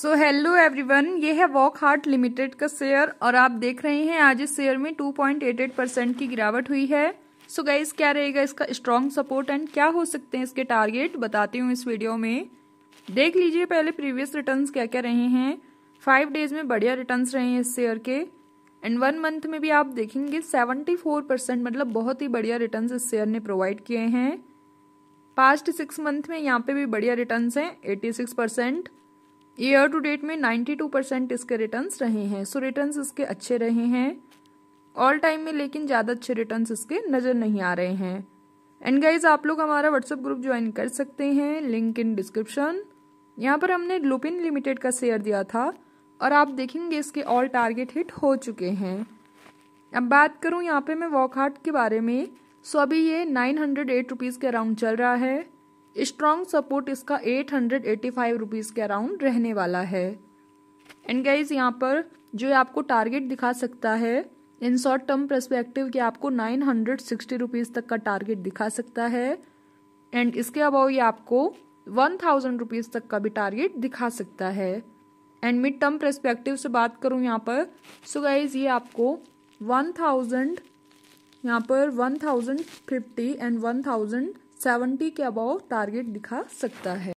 so hello everyone ये है Wockhardt limited का शेयर और आप देख रहे हैं आज इस शेयर में 2.88 परसेंट की गिरावट हुई है सो so गाइज क्या रहेगा इसका स्ट्रॉन्ग सपोर्ट एंड क्या हो सकते हैं इसके टारगेट बताती हूँ इस वीडियो में देख लीजिए पहले प्रीवियस रिटर्न क्या क्या रहे हैं फाइव डेज में बढ़िया रिटर्न रहे हैं इस शेयर के एंड वन मंथ में भी आप देखेंगे फोर परसेंट मतलब बहुत ही बढ़िया रिटर्न इस शेयर ने प्रोवाइड किए हैं पास्ट सिक्स मंथ में यहाँ पे भी बढ़िया रिटर्न हैं six percent year to date में 92 परसेंट इसके रिटर्न्स रहे हैं सो रिटर्न्स इसके अच्छे रहे हैं ऑल टाइम में लेकिन ज़्यादा अच्छे रिटर्न्स इसके नज़र नहीं आ रहे हैं एंड गाइज आप लोग हमारा व्हाट्सअप ग्रुप ज्वाइन कर सकते हैं लिंक इन डिस्क्रिप्शन यहाँ पर हमने लुपिन लिमिटेड का शेयर दिया था और आप देखेंगे इसके ऑल टारगेट हिट हो चुके हैं अब बात करूँ यहाँ पे मैं वॉकहार्ट के बारे में सो अभी ये नाइन हंड्रेड एट रुपीज़ के अराउंड चल रहा है स्ट्रॉन्ग सपोर्ट इसका eight hundred eighty five rupees के अराउंड रहने वाला है एंड गाइज यहाँ पर जो आपको टारगेट दिखा सकता है इन शॉर्ट टर्म परस्पेक्टिव के आपको नाइन हंड्रेड सिक्सटी रुपीज़ तक का टारगेट दिखा सकता है एंड इसके अबाव ये आपको वन थाउजेंड रुपीज़ तक का भी टारगेट दिखा सकता है एंड मिड टर्म परस्पेक्टिव से बात करूँ यहाँ पर सो गाइज ये आपको वन थाउजेंड यहाँ पर one thousand fifty and one thousand seventy के अबाव टारगेट दिखा सकता है